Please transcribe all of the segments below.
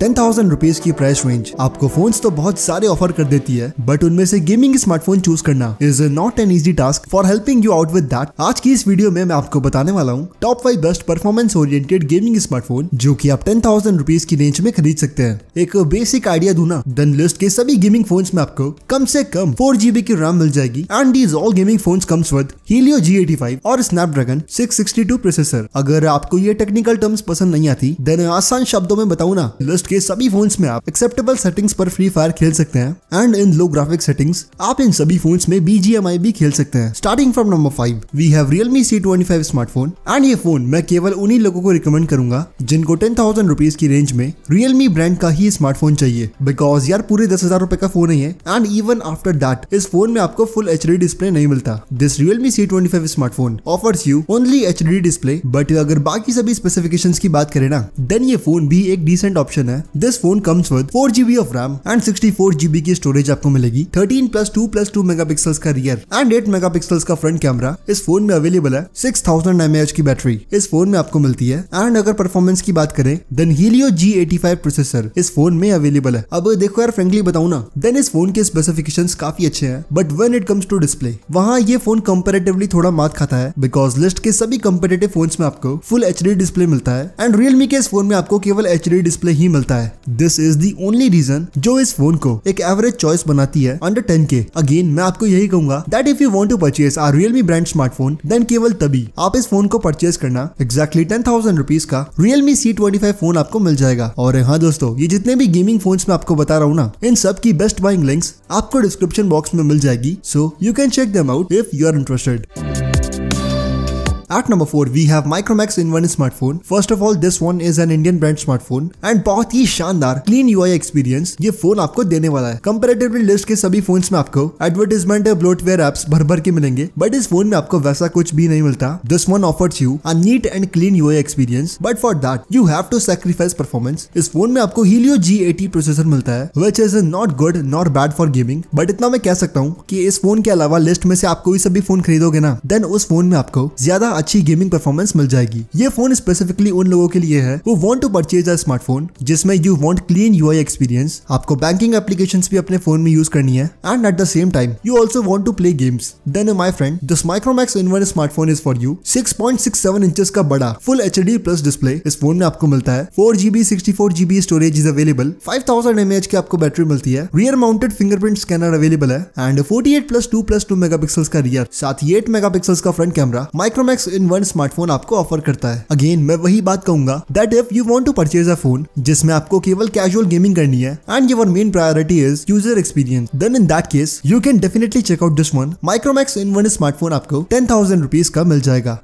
Ten thousand rupees की price range आपको phone तो बहुत सारे ऑफर कर देती है बट उनमें से गेमिंग स्मार्टफोन चूज करना is not an easy task for helping you out with that आज की इस वीडियो में मैं आपको बताने वाला हूँ top five best performance oriented gaming smartphone जो की आप टेन थाउजेंड रुपीज की रेंज में खरीद सकते हैं एक बेसिक आइडिया दूना देन लिस्ट के सभी गेमिंग फोन में आपको कम से कम फोर जीबी की रैम मिल जाएगी and is all gaming phone comes with Helio G eighty five और Snapdragon six sixty two processor अगर आपको ये टेक्निकल टर्म्स पसंद नहीं आती देन आसान शब्दों में बताऊ ना लिस्ट के सभी फोन में आप एक्सेप्टेबल सेटिंग्स पर फ्री फायर खेल सकते हैं and in low graphic settings आप इन सभी फोन में बीजीएमआई भी खेल सकते हैं starting from number five we have Realme C twenty five smartphone and ये फोन मैं केवल उन्हीं लोगों को रिकमेंड करूंगा जिनको टेन थाउजेंड रुपीज की रेंज में रियलमी ब्रांड का ही स्मार्टफोन चाहिए बिकॉज यार पूरे दस हजार रुपए का फोन ही है एंड इवन आफ्टर दैट इस फोन में आपको फुल एच डिस्प्ले नहीं मिलता this Realme C twenty five smartphone offers you only H display but अगर बाकी सभी स्पेसिफिकेशन की बात करें ना देन ये फोन भी एक डिसेंट ऑप्शन है है this phone comes with four GB of RAM and sixty four GB की स्टोरेज आपको मिलेगी thirteen plus two plus two mega pixels का rear and eight mega pixel का फ्रंट कैमरा इस फोन में अवेलेबल है सिक्स थाउजेंड एम एच की battery इस फोन में आपको मिलती है एंड अगर परफॉर्मेंस की बात करें then Helio G eighty five processor इस फोन में अवेलेबल है अब देखो यार फ्रेंकली बताऊ ना देन इस फोन के स्पेसिफिकेशन काफी अच्छे हैं but when it comes to display वहाँ ये फोन कम्पेरेटिवली थोड़ा मात खाता है बिकॉज लिस्ट के सभी कम्पेटेटिव फोन में आपको फुल एच डिस्प्ले मिलता है एंड रियलमी के इस फोन में आपको केवल एच डिस्प्ले ही मिलता है मिलता है this is the only reason जो इस फोन को एक एवरेज चॉइस बनाती है अंडर टेन के अगेन मैं आपको यही कहूंगा that if you want to purchase or Realme brand smartphone then केवल तभी आप इस फोन को परचेज करना एक्जैक्टली टेन थाउजेंड रुपीज का Realme C twenty five phone आपको मिल जाएगा और हाँ दोस्तों ये जितने भी गेमिंग फोन में आपको बता रहा हूँ ना इन सब की बेस्ट बाइंग लिंक्स आपको डिस्क्रिप्शन बॉक्स में मिल जाएगी so you can check them out if you are interested At number four, we have Micromax one smartphone. First of all, this one is an Indian brand smartphone and बहुत ही शानदार clean UI experience ये phone आपको देने वाला है comparatively list के सभी फोन में आपको एडवर्टीजमेंट ब्लोटवेयर एप्स भर भर के मिलेंगे बट इस फोन में आपको वैसा कुछ भी नहीं मिलता this one offers you a neat and clean UI experience but for that you have to sacrifice performance इस फोन में आपको हीलियो जी प्रोसेसर मिलता है which is not good not bad for gaming but इतना मैं कह सकता हूँ कि इस फोन के अलावा लिस्ट में से आप कोई सभी फोन खरीदोगे ना देन उस फोन में आपको ज्यादा अच्छी गेमिंग परफॉर्मेंस मिल जाएगी ये फोन स्पेसिफिकली उन लोगों के लिए है वो want to purchase a smartphone जिसमें you want clean UI experience आपको बैंकिंग एप्लीकेशन भी अपने फोन में यूज करनी है and at the same time you also want to play games then my friend this Micromax one smartphone is for you seven inch का बड़ा full H D plus display इस phone में आपको मिलता है four GB sixty four GB storage is available five thousand M H की आपको battery मिलती है rear mounted fingerprint scanner available है and forty eight plus two plus two mega का रियर साथ ही एट मेगा का front camera Micromax in one smartphone आपको ऑफर करता है अगेन मैं वही बात कहूंगा that if you want to purchase a phone जिसमें आपको केवल कैजुअल गेमिंग करनी है and your main priority is user experience then in that case you can definitely out this one Micromax in one smartphone आपको ten thousand rupees का मिल जाएगा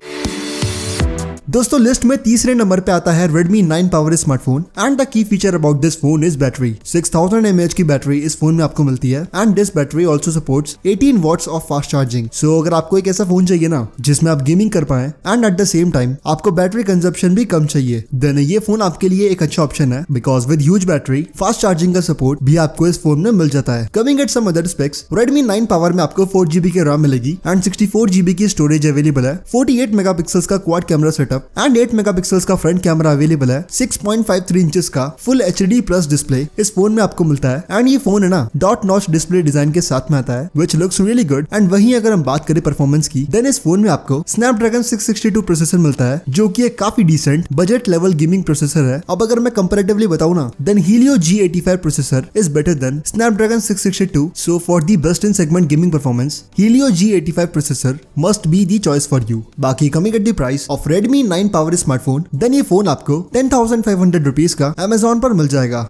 दोस्तों लिस्ट में तीसरे नंबर पे आता है Redmi 9 power smartphone and the की feature about this phone is battery 6000 mAh की बैटरी इस फोन में आपको मिलती है and this battery also supports 18 watts of fast charging so अगर आपको एक ऐसा फोन चाहिए ना जिसमें आप गेमिंग कर पाए and at the same time आपको बैटरी कंजप्शन भी कम चाहिए देन ये फोन आपके लिए एक अच्छा ऑप्शन है because with huge battery fast charging का सपोर्ट भी आपको इस फोन में मिल जाता है coming at some other specs Redmi nine power में आपको फोर जीबी की रैम मिलेगी एंड सिक्सटी फोर जीबी की स्टोरेज अवेलेबल है फोर्टी एट मेगा पिक्सल का quad camera setup setup and eight mega का फ्रंट कैमरा अवेलेबल है six point five three inches का full H D plus display इस phone में आपको मिलता है एंड ये फोन है ना डॉट नॉच डिस्प्ले डिजाइन के साथ में आता है which looks really good and वही अगर हम बात करें परफॉर्मेंस की देन इस फोन में आपको स्नैपड्रैगन 662 प्रोसेसर मिलता है जो कि एक काफी decent budget level gaming processor है अब अगर मैं कंपेरेटिवली बताऊँ ना then Helio G85 processor is better than Snapdragon 662 so for the best in segment gaming performance Helio G85 processor must be the choice for you बाकी coming at the price of Redmi nine power smartphone then ये phone आपको ten thousand five hundred rupees का Amazon पर मिल जाएगा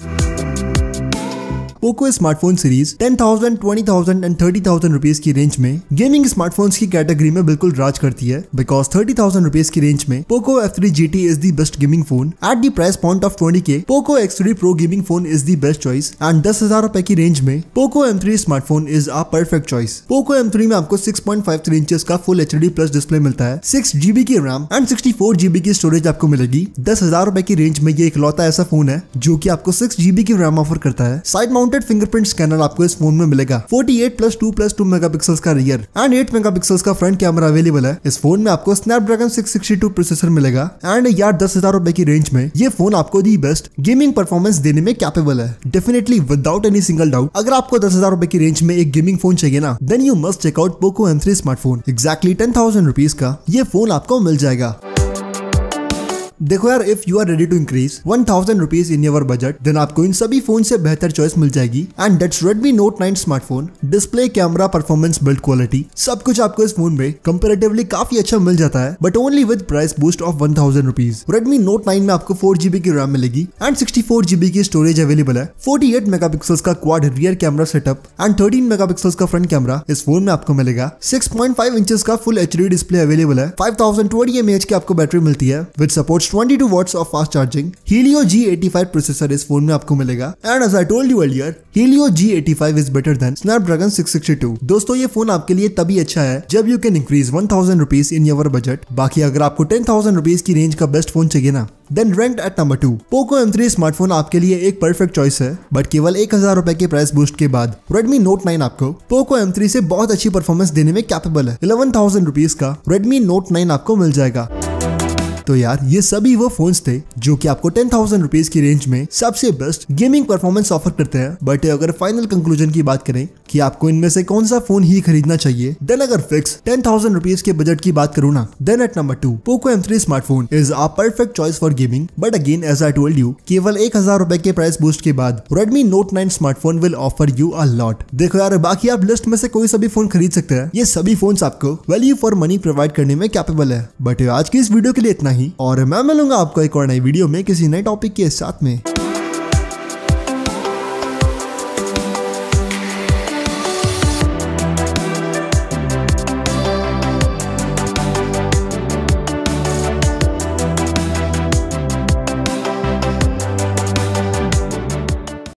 Poco smartphone series ten thousand twenty thousand and thirty thousand rupees की range में gaming smartphone की category में बिल्कुल राज करती है बिकॉज थर्टी थाउजेंड रुपीज की रेंज में Poco F three G T is the best gaming phone at the price point of twenty K Poco X three pro gaming phone is the best choice and दस हजार रुपए की range में Poco M three smartphone is a perfect choice Poco M three में आपको six point five three inches का full H D plus display मिलता है सिक्स जीबी की RAM and sixty four GB की स्टोरेज आपको मिलेगी दस हजार रुपए की रेंज में ये इकलौता ऐसा फोन है जो की आपको सिक्स जीबी की रैम ऑफर करता है side mount printed fingerprint scanner आपको इस फोन में मिलेगा 48 eight plus two plus two mega का रियर एंड एट मेगा का फ्रंट कैमरा अवेलेबल है इस फोन में आपको स्नैपड्रैगन सिक्स प्रोसेसर मिलेगा एंड यार दस हजार रुपए की रेंज में ये फोन आपको दी बेस्ट गेमिंग परफॉर्मेंस देने में कैपेबल है definitely without any single doubt अगर आपको दस हजार रुपए की रेंज में एक गेमिंग फोन चाहिए ना then you must check out Poco M three smartphone exactly ten thousand rupees का ये फोन आपको मिल जाएगा देखो यार if you are ready to increase one thousand rupees in your budget then आपको इन सभी फोन से बेहतर चॉइस मिल जाएगी and that's Redmi note nine smartphone display camera performance build quality सब कुछ आपको इस फोन में कंपेरेटिवली काफी अच्छा मिल जाता है but only with price boost of one thousand rupees Redmi note nine में आपको फोर जीबी की रैम मिलेगी एंड सिक्सटी फोर जीबी की स्टोरेज अवेलेबल है फोर्टी एट मेगा पिक्सल्स का quad rear camera setup and thirteen mega pixels का front camera इस phone में आपको मिलेगा सिक्स पॉइंट फाइव इंच का full H D display available है five thousand twenty M H की आपको बैटरी मिलती है with support just 22 watts of fast charging Helio G85 processor इस फोन में आपको मिलेगा and as I told you earlier Helio G85 is better than Snapdragon 662 दोस्तों ये फोन आपके लिए तभी अच्छा है जब you can increase 1000 rupees in your budget बाकी अगर आपको 10000 रुपीस की रेंज का बेस्ट फोन चाहिए ना then rank at number two Poco M three smartphone आपके लिए एक परफेक्ट चॉइस है बट केवल एक हजार रुपए के प्राइस बूस्ट के बाद Redmi Note 9 आपको पोको एम थ्री से बहुत अच्छी परफॉर्मेंस देने में कैपेबल है इलेवन थाउजेंड रुपीज का Redmi Note 9 आपको मिल जाएगा तो यार ये सभी वो फोन थे जो की आपको टेन थाउजेंड रुपीज की रेंज में सबसे बेस्ट गेमिंग परफॉर्मेंस ऑफर करते हैं बट अगर फाइनल कंक्लूजन की बात करें कि आपको इनमें से कौन सा फोन ही खरीदना चाहिए देन अगर फिक्स टेन थाउजेंड रुपीज के बजट की बात करूँ ना then at number two Poco M three smartphone is a perfect choice for gaming but again as I told you केवल एक हजार रुपए के प्राइस बूस्ट के बाद Redmi note nine smartphone will offer you a lot देखो यार बाकी आप लिस्ट में से कोई सभी फोन खरीद सकते हैं ये सभी फोन आपको वैल्यू फॉर मनी प्रोवाइड करने में कैपेबल है बट आज की इस वीडियो के लिए इतना ही और मैं मिलूंगा आपको एक और नई वीडियो में किसी नए टॉपिक के साथ में